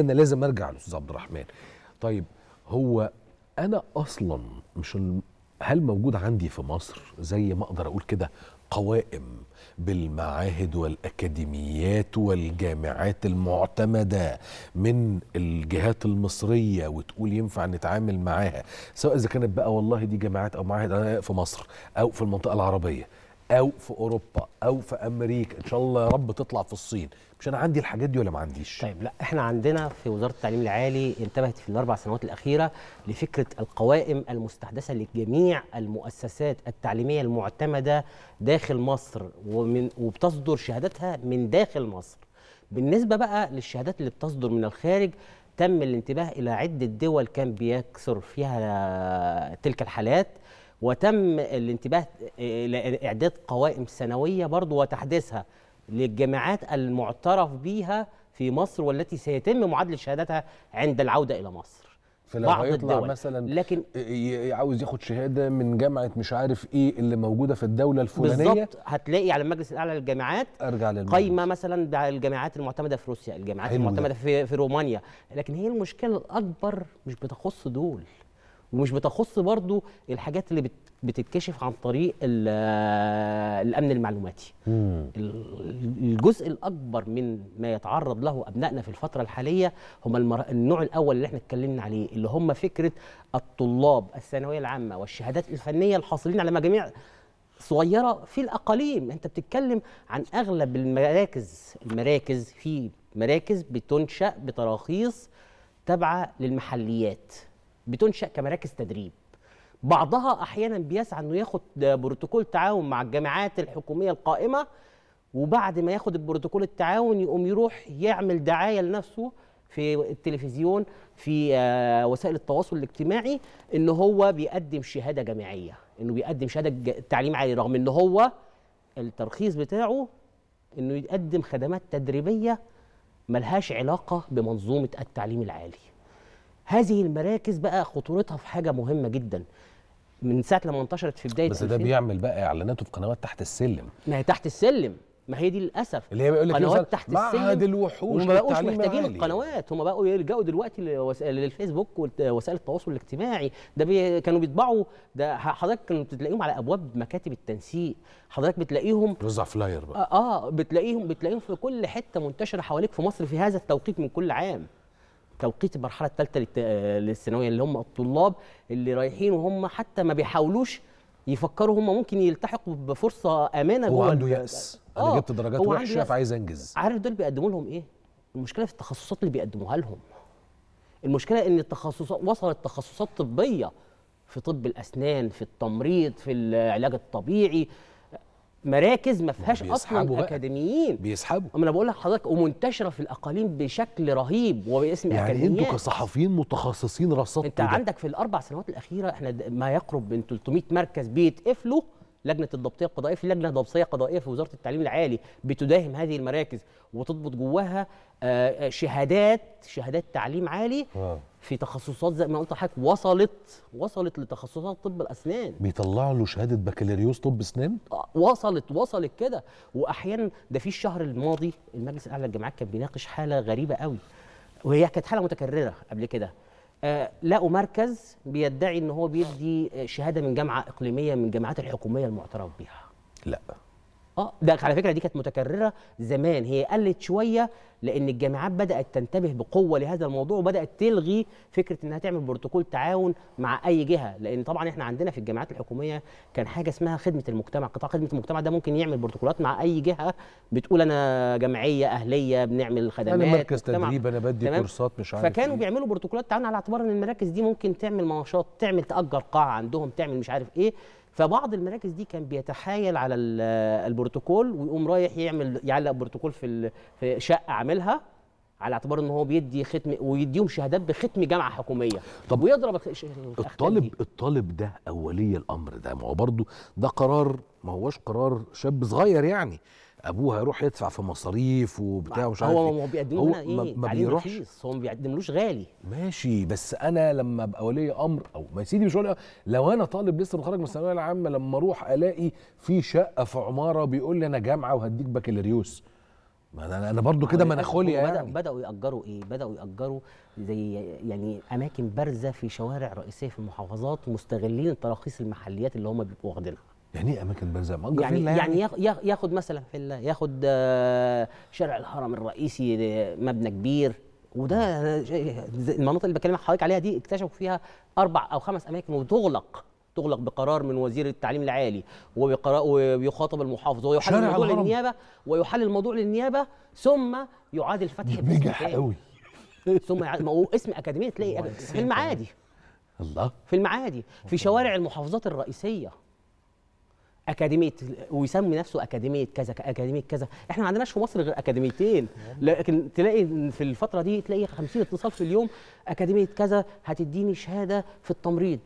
انا لازم ارجع للاستاذ عبد الرحمن طيب هو انا اصلا مش هل موجود عندي في مصر زي ما اقدر اقول كده قوائم بالمعاهد والاكاديميات والجامعات المعتمده من الجهات المصريه وتقول ينفع نتعامل معاها سواء اذا كانت بقى والله دي جامعات او معاهد في مصر او في المنطقه العربيه او في اوروبا او في امريكا ان شاء الله يا رب تطلع في الصين مش انا عندي الحاجات دي ولا ما عنديش طيب لا احنا عندنا في وزاره التعليم العالي انتبهت في الاربع سنوات الاخيره لفكره القوائم المستحدثه لجميع المؤسسات التعليميه المعتمده داخل مصر ومن وبتصدر شهاداتها من داخل مصر بالنسبه بقى للشهادات اللي بتصدر من الخارج تم الانتباه الى عده دول كان بيكثر فيها تلك الحالات وتم الانتباه آه، لإعداد قوائم سنوية برضو وتحديثها للجامعات المعترف بها في مصر والتي سيتم معادلة شهادتها عند العودة إلى مصر فلو بعض هيطلع الدول. مثلا لكن عاوز ياخد شهاده من جامعه مش عارف ايه اللي موجوده في الدوله الفلانيه بالظبط هتلاقي على المجلس الاعلى للجامعات ارجع للمجلس. قايمه مثلا الجامعات المعتمده في روسيا الجامعات المعتمده في, في رومانيا لكن هي المشكله الاكبر مش بتخص دول ومش بتخص برضو الحاجات اللي بتتكشف عن طريق الامن المعلوماتي مم. الجزء الاكبر من ما يتعرض له ابنائنا في الفتره الحاليه هم المر... النوع الاول اللي احنا اتكلمنا عليه اللي هم فكره الطلاب الثانويه العامه والشهادات الفنيه الحاصلين على مجاميع صغيره في الاقاليم انت بتتكلم عن اغلب المراكز المراكز في مراكز بتنشا بتراخيص تابعه للمحليات بتنشأ كمراكز تدريب بعضها أحيانا بيسعى أنه ياخد بروتوكول تعاون مع الجامعات الحكومية القائمة وبعد ما ياخد البروتوكول التعاون يقوم يروح يعمل دعاية لنفسه في التلفزيون في آه، وسائل التواصل الاجتماعي ان هو بيقدم شهاده جامعيه انه بيقدم شهاده تعليم عالي رغم ان هو الترخيص بتاعه انه يقدم خدمات تدريبيه ملهاش علاقه بمنظومه التعليم العالي هذه المراكز بقى خطورتها في حاجه مهمه جدا من ساعه لما انتشرت في بدايه بس ده بيعمل بقى اعلاناته في قنوات تحت السلم ما هي تحت السلم ما هي دي للاسف اللي هي بيقول لك قنوات تحت السلم معهد الوحوش وما بقوش محتاجين عالي. القنوات هم بقوا يلجأوا دلوقتي للفيسبوك ووسائل التواصل الاجتماعي ده بي كانوا بيطبعوا ده حضرتك كانوا بتلاقيهم على ابواب مكاتب التنسيق حضرتك بتلاقيهم رزع فلاير بقى آه،, اه بتلاقيهم بتلاقيهم في كل حته منتشره حواليك في مصر في هذا التوقيت من كل عام توقيت المرحله الثالثه آه، للثانويه اللي هم الطلاب اللي رايحين وهم حتى ما بيحاولوش يفكروا هم ممكن يلتحقوا بفرصه امانه هو آه، عنده يأس انا جبت درجات وحشه فعايز انجز عارف دول بيقدموا لهم ايه المشكله في التخصصات اللي بيقدموها لهم المشكله ان التخصصات وصلت تخصصات طبيه في طب الاسنان في التمريض في العلاج الطبيعي مراكز ما فيهاش اصلا اكاديميين بيسحبوا اما انا بقول لك حضرتك ومنتشره في الاقاليم بشكل رهيب وباسم يعني يعني انتوا كصحفيين متخصصين رصدتوا انت ده. عندك في الاربع سنوات الاخيره احنا ما يقرب من 300 مركز بيتقفلوا لجنه الضبطيه القضائيه في لجنه ضبطيه قضائيه في وزاره التعليم العالي بتداهم هذه المراكز وتضبط جواها آه، آه، شهادات شهادات تعليم عالي آه. في تخصصات زي ما قلت لحضرتك وصلت وصلت لتخصصات طب الاسنان بيطلعوا له شهاده بكالوريوس طب اسنان آه، وصلت وصلت كده واحيانا ده في الشهر الماضي المجلس الاعلى للجامعات كان بيناقش حاله غريبه قوي وهي كانت حاله متكرره قبل كده آه لقوا مركز بيدعي ان هو بيدي آه، شهاده من جامعه اقليميه من الجامعات الحكوميه المعترف بها لا اه ده على فكره دي كانت متكرره زمان هي قلت شويه لان الجامعات بدات تنتبه بقوه لهذا الموضوع وبدات تلغي فكره انها تعمل بروتوكول تعاون مع اي جهه لان طبعا احنا عندنا في الجامعات الحكوميه كان حاجه اسمها خدمه المجتمع قطاع خدمه المجتمع ده ممكن يعمل بروتوكولات مع اي جهه بتقول انا جمعيه اهليه بنعمل خدمات انا مركز تدريب انا بدي كورسات مش عارف فكانوا إيه. بيعملوا بروتوكولات تعاون على اعتبار ان المراكز دي ممكن تعمل مناشات تعمل تاجر قاعه عندهم تعمل مش عارف ايه فبعض المراكز دي كان بيتحايل على البروتوكول ويقوم رايح يعمل يعلق بروتوكول في في شقه عاملها على اعتبار ان هو بيدي ختم ويديهم شهادات بختم جامعه حكوميه طب ويضرب الطالب دي. الطالب ده او ولي الامر ده ما هو برضه ده قرار ما هوش قرار شاب صغير يعني ابوه هيروح يدفع في مصاريف وبتاع ومش عارف هو ما بيقدم لنا ايه ما إيه؟ بيروحش هو ما بيقدملوش غالي ماشي بس انا لما ابقى ولي امر او ما سيدي مش ولي لو انا طالب لسه متخرج من الثانويه العامه لما اروح الاقي في شقه في عماره بيقول لي انا جامعه وهديك بكالوريوس ما انا انا برضو كده مناخولي يعني بدأوا, بداوا ياجروا ايه بداوا ياجروا زي يعني اماكن بارزه في شوارع رئيسيه في المحافظات مستغلين التراخيص المحليات اللي هم بيبقوا واخدينها يعني ايه اماكن برزخ مأجر يعني, يعني يعني ياخد مثلا في ياخد آه، شارع الهرم الرئيسي آه، مبنى كبير وده المناطق اللي بكلم حضرتك عليها دي اكتشفوا فيها اربع او خمس اماكن وتغلق تغلق بقرار من وزير التعليم العالي ويخاطب المحافظ ويحل الموضوع الهرم. للنيابه ويحل الموضوع للنيابه ثم يعاد الفتح نجح قوي ثم يعاد ما هو اسم اكاديميه تلاقي في المعادي الله في المعادي في شوارع المحافظات الرئيسيه اكاديميه ويسمي نفسه اكاديميه كذا اكاديميه كذا احنا ما عندناش في مصر غير اكاديميتين لكن تلاقي في الفتره دي تلاقي 50 اتصال في اليوم اكاديميه كذا هتديني شهاده في التمريض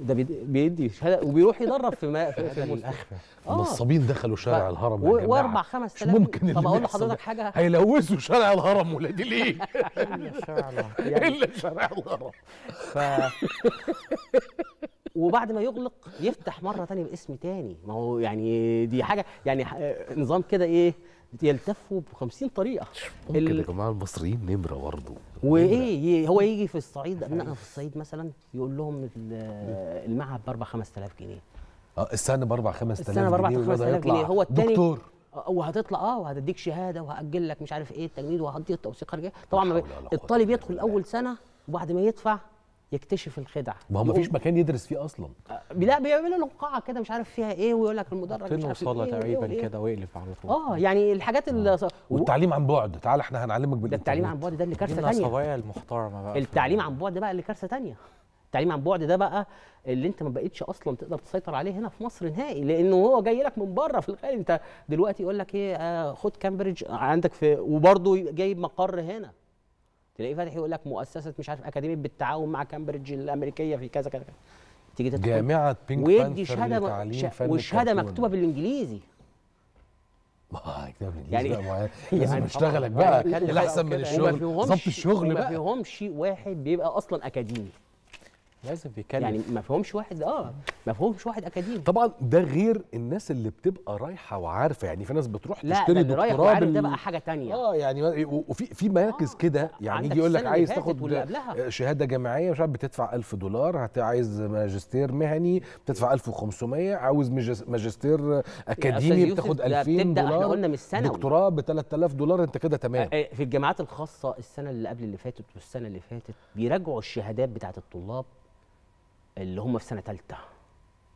ده بيدي شهاده وبيروح يدرب في ما في الاخفى آه. النصابين دخلوا شارع ف... الهرم يا جماعه واربع خمس تلاف ممكن طب اقول لحضرتك حاجه هيلوثوا شارع الهرم ولادي ليه؟ الا شارع الهرم الا شارع الهرم وبعد ما يغلق يفتح مره ثانيه باسم ثاني ما هو يعني دي حاجه يعني نظام كده ايه يلتفوا ب 50 طريقه ممكن يا جماعه المصريين نمره برضه وايه هو يجي في الصعيد ابنائنا في الصعيد مثلا يقول لهم المعهد ب 4 5000 جنيه اه السنه ب 4 5000 جنيه السنه ب 4 5000 جنيه هو الثاني دكتور آه، وهتطلع اه وهتديك شهاده وهاجل لك مش عارف ايه التجنيد وهدي التوثيق طبعا الطالب يدخل اول سنه وبعد ما يدفع يكتشف الخدعه ما هو ما فيش مكان يدرس فيه اصلا آه، لا بيعملوا له قاعه كده مش عارف فيها ايه ويقول لك المدرج مش عارف ايه تقريبا كده ويقلب على طول اه يعني الحاجات آه. والتعليم عن بعد تعالى احنا هنعلمك بالانترنت التعليم عن بعد ده اللي كارثه ثانيه الصبايا المحترمه بقى التعليم عن بعد بقى اللي كارثه ثانيه التعليم عن بعد ده بقى اللي انت ما بقتش اصلا تقدر تسيطر عليه هنا في مصر نهائي لانه هو جاي لك من بره في الخارج انت دلوقتي يقول لك ايه آه، خد كامبريدج عندك في وبرضه جايب مقر هنا تلاقيه فاتح يقول لك مؤسسه مش عارف اكاديميه بالتعاون مع كامبريدج الامريكيه في كذا كذا تيجي تدخل جامعه بينك ويدي شهاده ش... وشهاده مكتوبه بالانجليزي ما يعني, يعني بقى لازم اشتغلك إيه بقى الاحسن من الشغل ظبط الشغل بقى ما فيهمش واحد بيبقى اصلا اكاديمي لازم بيكلف يعني ما فيهمش واحد اه ما فيهمش واحد اكاديمي طبعا ده غير الناس اللي بتبقى رايحه وعارفه يعني في ناس بتروح لا تشتري دكتوراه رايح وعارف بال... ده بقى حاجه تانية اه يعني وفي في آه، مراكز آه كده يعني يجي يقول لك عايز تاخد آه، شهاده جامعيه مش عارف بتدفع 1000 دولار عايز ماجستير مهني بتدفع 1500 عاوز ماجستير اكاديمي بتاخد 2000 دولار احنا قلنا من السنه دكتوراه ب 3000 دولار انت كده تمام آه، في الجامعات الخاصه السنه اللي قبل اللي فاتت والسنه اللي فاتت بيراجعوا الشهادات بتاعت الطلاب اللي هم في سنه ثالثه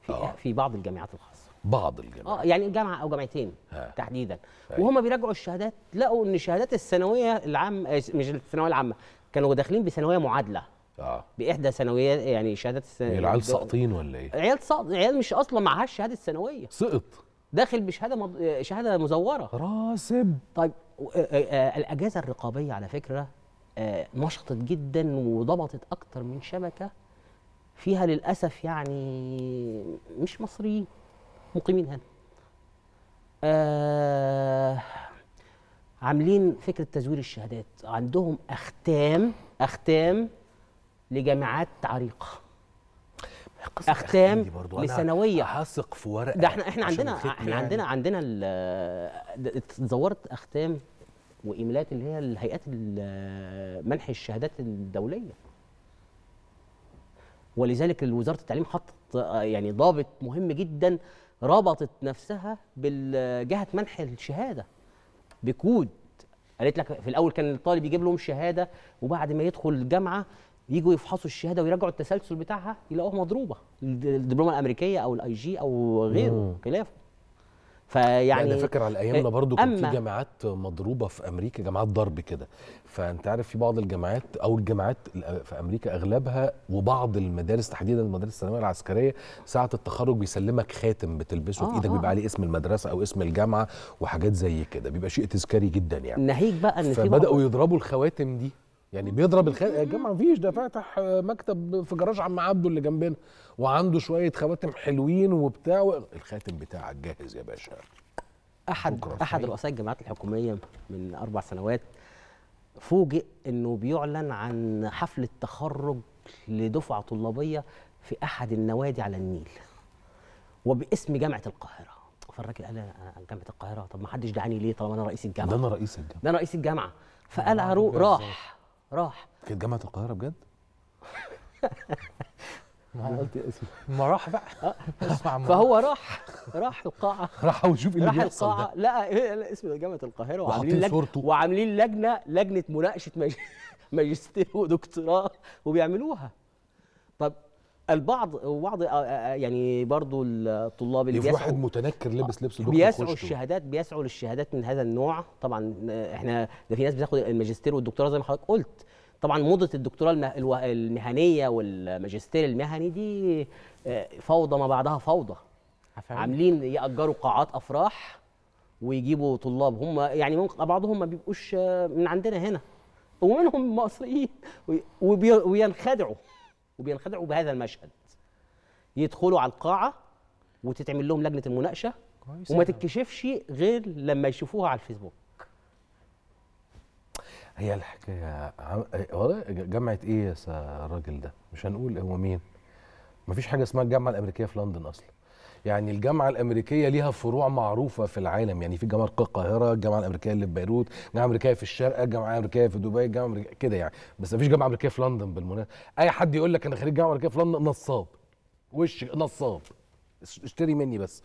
في آه. في بعض الجامعات الخاصه بعض الجامعات اه يعني جامعه او جامعتين ها. تحديدا وهم بيراجعوا الشهادات لقوا ان شهادات الثانويه العام آه، مش الثانويه العامه كانوا داخلين بثانويه معادله اه باحدى ثانويات يعني شهادات الثانويه يعني العيال ساقطين ولا ايه؟ عيال ساقط عيال مش اصلا معهاش الشهاده الثانويه سقط داخل بشهاده مض... شهاده مزوره راسب طيب آه، آه، الاجهزه الرقابيه على فكره نشطت جدا وضبطت اكتر من شبكه فيها للاسف يعني مش مصريين مقيمين هنا آه عاملين فكره تزوير الشهادات عندهم اختام اختام لجامعات عريقه اختام لثانويه هثق في ورقه ده احنا احنا عندنا احنا يعني. عندنا عندنا اتزورت اختام وايميلات اللي هي الهيئات منح الشهادات الدوليه ولذلك وزاره التعليم حطت يعني ضابط مهم جدا ربطت نفسها بجهه منح الشهاده بكود قالت لك في الاول كان الطالب يجيب لهم شهاده وبعد ما يدخل الجامعه يجوا يفحصوا الشهاده ويراجعوا التسلسل بتاعها يلاقوها مضروبه الدبلومه الامريكيه او الاي جي او غيره خلافه فيعني يعني انا فاكر على ايامنا إيه، برضو كان في جامعات مضروبه في امريكا جامعات ضرب كده فانت عارف في بعض الجامعات او الجامعات في امريكا اغلبها وبعض المدارس تحديدا المدارس الثانويه العسكريه ساعه التخرج بيسلمك خاتم بتلبسه آه في ايدك آه. بيبقى عليه اسم المدرسه او اسم الجامعه وحاجات زي كده بيبقى شيء تذكاري جدا يعني ناهيك بقى ان في فبداوا يضربوا الخواتم دي يعني بيضرب الخاتم يا جماعه مفيش ده فاتح مكتب في جراج عم عبده اللي جنبنا وعنده شويه خواتم حلوين وبتاع الخاتم بتاعك جاهز يا باشا احد احد رؤساء الجامعات الحكوميه من اربع سنوات فوجئ انه بيعلن عن حفله تخرج لدفعه طلابيه في احد النوادي على النيل وباسم جامعه القاهره فالراجل قال جامعه القاهره طب ما حدش دعاني ليه طالما انا رئيس الجامعه ده انا رئيس الجامعه ده انا رئيس الجامعه فقال راح راح كانت جامعه القاهره بجد؟ ما انا قلت اسم ما راح بقى آه. اسمع فهو راح راح القاعه راح وشوف اللي راح القاعه لقى اسم جامعه القاهره وعاملين لجنه وعاملين لجنه لجنه مناقشه ماجستير ودكتوراه وبيعملوها البعض وبعض آه، آه، آه، يعني برضو الطلاب اللي يعني بيسعوا واحد متنكر لابس لبس دكتور بيسعوا الشهادات بيسعوا للشهادات من هذا النوع طبعا احنا ده في ناس بتاخد الماجستير والدكتوراه زي ما حضرتك قلت طبعا موضه الدكتوراه المهنيه والماجستير المهني دي فوضى ما بعدها فوضى عاملين ياجروا قاعات افراح ويجيبوا طلاب هم يعني بعضهم ما بيبقوش من عندنا هنا ومنهم مصريين وبينخدعوا وبينخدعوا بهذا المشهد يدخلوا على القاعه وتتعمل لهم لجنه المناقشه وما تتكشفش غير لما يشوفوها على الفيسبوك هي الحكايه جامعه ايه يا الراجل ده مش هنقول هو مين مفيش حاجه اسمها الجامعه الامريكيه في لندن اصلا يعني الجامعه الامريكيه ليها فروع معروفه في العالم يعني في جامعه القاهره الجامعه الامريكيه اللي في بيروت الجامعه الامريكيه في الشارقه الجامعه الامريكيه في دبي الجامعه الامريكيه كده يعني بس مفيش جامعه امريكيه في لندن بالمناسبه اي حد يقول لك انا خريج جامعه امريكيه في لندن نصاب وش نصاب اشتري مني بس